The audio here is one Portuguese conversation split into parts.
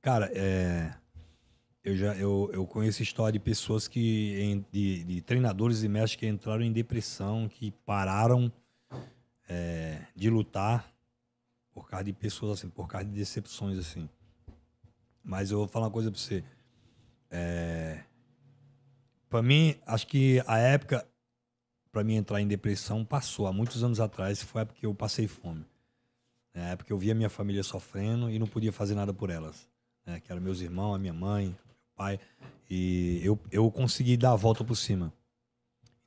Cara, é, eu já eu, eu conheço história de pessoas que de, de, treinadores e mestres que entraram em depressão, que pararam é, de lutar por causa de pessoas assim, por causa de decepções assim. Mas eu vou falar uma coisa para você. É, para mim, acho que a época para mim entrar em depressão passou há muitos anos atrás. Foi porque eu passei fome. É porque eu via minha família sofrendo e não podia fazer nada por elas né, que eram meus irmãos, a minha mãe, meu pai, e eu, eu consegui dar a volta por cima.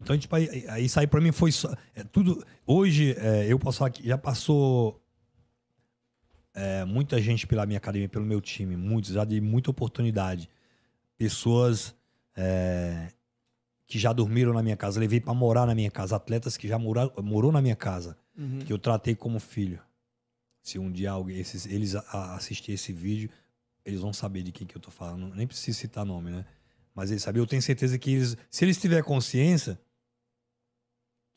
Então, tipo, aí, aí sair para mim foi só, é, tudo. Hoje, é, eu posso falar que já passou é, muita gente pela minha academia, pelo meu time, muitos, já de muita oportunidade. Pessoas é, que já dormiram na minha casa, levei para morar na minha casa, atletas que já moraram, morou na minha casa, uhum. que eu tratei como filho. Se um dia alguém, esses, eles assistirem esse vídeo, eles vão saber de quem que eu tô falando, nem preciso citar nome, né? Mas eles sabem, eu tenho certeza que eles, se eles tiverem consciência,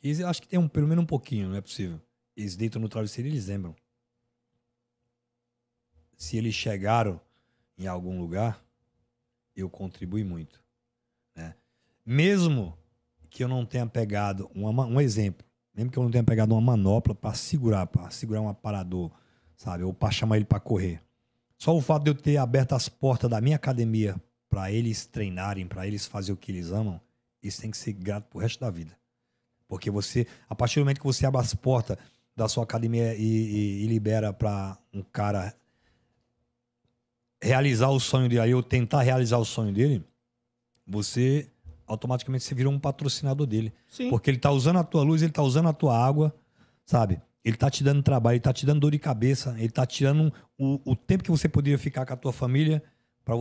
eles acho que tem um, pelo menos um pouquinho, não é possível. Eles deitam no travesseiro e eles lembram. Se eles chegaram em algum lugar, eu contribuí muito, né? Mesmo que eu não tenha pegado uma, um exemplo, mesmo que eu não tenha pegado uma manopla para segurar, para segurar um aparador, sabe, ou para chamar ele para correr só o fato de eu ter aberto as portas da minha academia para eles treinarem, para eles fazer o que eles amam, isso tem que ser grato pro resto da vida. Porque você, a partir do momento que você abre as portas da sua academia e, e, e libera para um cara realizar o sonho dele, aí ou tentar realizar o sonho dele, você automaticamente se vira um patrocinador dele. Sim. Porque ele tá usando a tua luz, ele tá usando a tua água, sabe? Ele tá te dando trabalho, ele tá te dando dor de cabeça, ele tá tirando o, o tempo que você poderia ficar com a tua família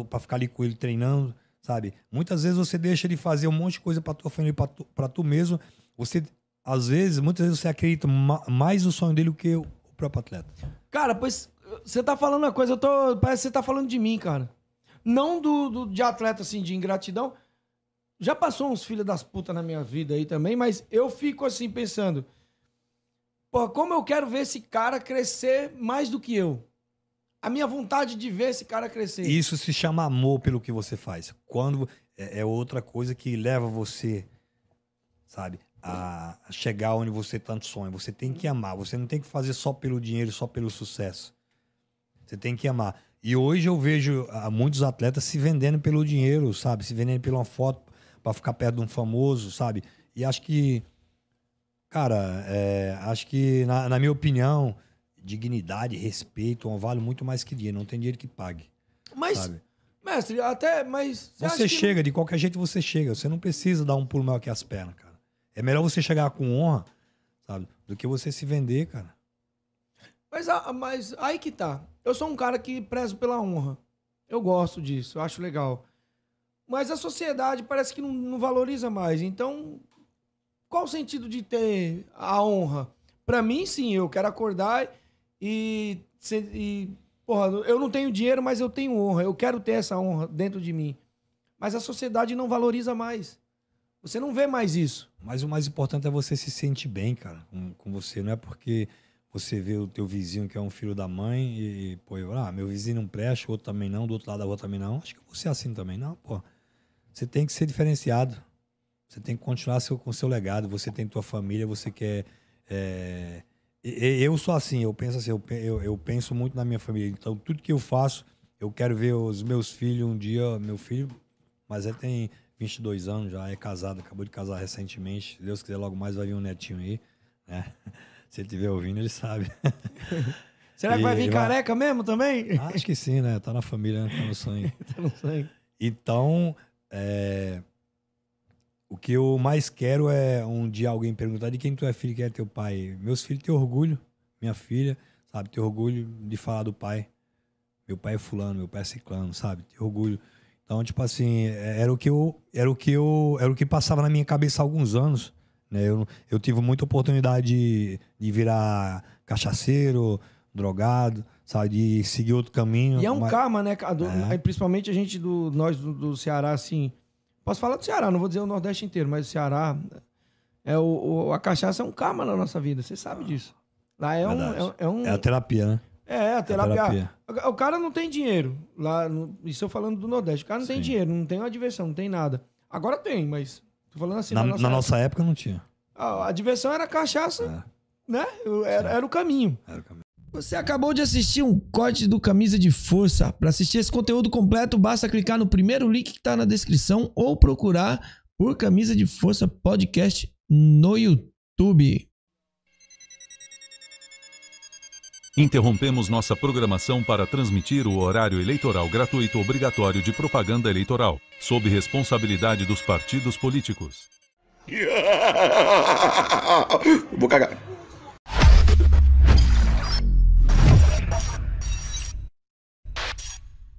para ficar ali com ele treinando, sabe? Muitas vezes você deixa ele fazer um monte de coisa para tua família, para tu, pra tu mesmo. Você, às vezes, muitas vezes você acredita mais no sonho dele do que o próprio atleta. Cara, pois você tá falando uma coisa, eu tô, parece que você tá falando de mim, cara. Não do, do de atleta, assim, de ingratidão. Já passou uns filhos das putas na minha vida aí também, mas eu fico assim pensando. Porra, como eu quero ver esse cara crescer mais do que eu. A minha vontade de ver esse cara crescer. Isso se chama amor pelo que você faz. Quando é, é outra coisa que leva você, sabe, a chegar onde você tanto sonha. Você tem que amar. Você não tem que fazer só pelo dinheiro, só pelo sucesso. Você tem que amar. E hoje eu vejo ah, muitos atletas se vendendo pelo dinheiro, sabe? Se vendendo pela foto para ficar perto de um famoso, sabe? E acho que Cara, é, acho que, na, na, minha opinião, dignidade, respeito, é um vale muito mais que dinheiro. Não tem dinheiro que pague. Mas, sabe? mestre, até. Mas você, você chega, que... de qualquer jeito você chega. Você não precisa dar um pulo maior que as pernas, cara. É melhor você chegar com honra, sabe? Do que você se vender, cara. Mas, mas aí que tá. Eu sou um cara que prezo pela honra. Eu gosto disso, eu acho legal. Mas a sociedade parece que não, não valoriza mais. Então, qual o sentido de ter a honra? Para mim, sim, eu quero acordar e, e. Porra, eu não tenho dinheiro, mas eu tenho honra. Eu quero ter essa honra dentro de mim. Mas a sociedade não valoriza mais. Você não vê mais isso. Mas o mais importante é você se sentir bem, cara, com, com você. Não é porque você vê o teu vizinho que é um filho da mãe e, pô, eu, ah, meu vizinho não presta, outro também não, do outro lado da rua também não. Acho que você é assim também. Não, pô. Você tem que ser diferenciado. Você tem que continuar seu, com seu legado. Você tem tua família, você quer. É... Eu sou assim, eu penso assim, eu, eu, penso muito na minha família. Então, tudo que eu faço, eu quero ver os meus filhos um dia. Meu filho, mas ele tem 22 anos, já é casado, acabou de casar recentemente. Se Deus quiser, logo mais vai vir um netinho aí. Né? Se ele estiver ouvindo, ele sabe. Será que e vai vir careca vai... mesmo também? Acho que sim, né? Tá na família, né? Tá no sangue. tá no sangue. Então, é que eu mais quero é um dia alguém perguntar de quem tu é filho, quem é teu pai. Meus filhos têm orgulho, minha filha, sabe? Tem orgulho de falar do pai. Meu pai é fulano, meu pai é ciclano, sabe? Tem orgulho. Então, tipo assim, é, era o que eu, era o que eu, era o que passava na minha cabeça há alguns anos, né? Eu, eu tive muita oportunidade de, de virar cachaceiro, drogado, sabe, de seguir outro caminho. E é um mas... karma, né, cara? É. Principalmente a gente do nós do, do Ceará assim, Posso falar do Ceará, não vou dizer o Nordeste inteiro, mas o Ceará. É o, o a cachaça é um karma na nossa vida, você sabe disso. Lá é, um, é, é um. É a terapia, né? É, a terapia. É a terapia. O cara não tem dinheiro. Lá, no, isso eu falando do Nordeste. O cara não Sim. tem dinheiro, não tem uma diversão, não tem nada. Agora tem, mas. Tô falando assim. Na, na, nossa, na nossa, época não tinha. A, a diversão era a cachaça, é. né? Era, era, o caminho. Era o caminho. Você acabou de assistir um corte do Camisa de Força. Para assistir esse conteúdo completo, basta clicar no primeiro link que está na descrição ou procurar por Camisa de Força Podcast no YouTube. Interrompemos nossa programação para transmitir o horário eleitoral gratuito obrigatório de propaganda eleitoral, sob responsabilidade dos partidos políticos. Vou cagar.